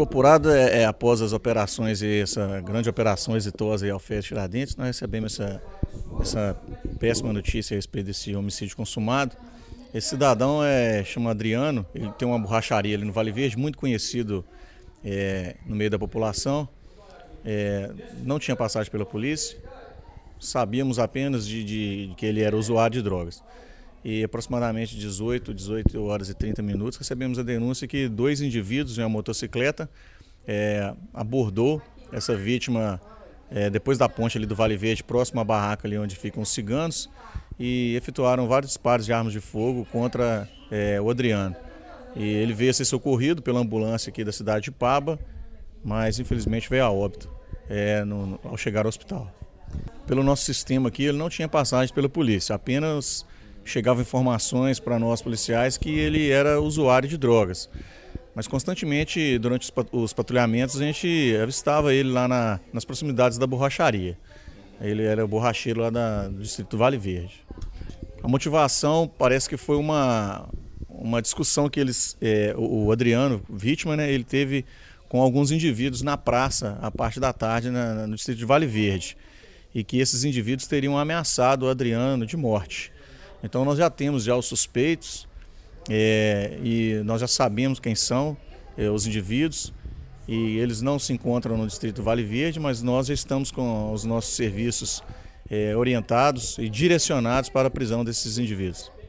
Corporado, é, é, após as operações e essa grande operação exitosa aí ao Fez Tiradentes, nós recebemos essa, essa péssima notícia a respeito desse homicídio consumado. Esse cidadão é, chama Adriano, ele tem uma borracharia ali no Vale Verde, muito conhecido é, no meio da população. É, não tinha passagem pela polícia, sabíamos apenas de, de, de que ele era usuário de drogas e aproximadamente 18, 18 horas e 30 minutos, recebemos a denúncia que dois indivíduos em uma motocicleta é, abordou essa vítima é, depois da ponte ali do Vale Verde, próximo à barraca ali onde ficam os ciganos, e efetuaram vários disparos de armas de fogo contra é, o Adriano. E ele veio a ser socorrido pela ambulância aqui da cidade de Paba, mas infelizmente veio a óbito é, no, ao chegar ao hospital. Pelo nosso sistema aqui, ele não tinha passagem pela polícia, apenas chegavam informações para nós policiais que ele era usuário de drogas. Mas constantemente, durante os patrulhamentos, a gente avistava ele lá na, nas proximidades da borracharia. Ele era borracheiro lá da, do distrito Vale Verde. A motivação parece que foi uma, uma discussão que eles, é, o Adriano, vítima, né, ele teve com alguns indivíduos na praça, à parte da tarde, na, no distrito de Vale Verde. E que esses indivíduos teriam ameaçado o Adriano de morte. Então nós já temos já os suspeitos é, e nós já sabemos quem são é, os indivíduos e eles não se encontram no Distrito Vale Verde, mas nós já estamos com os nossos serviços é, orientados e direcionados para a prisão desses indivíduos.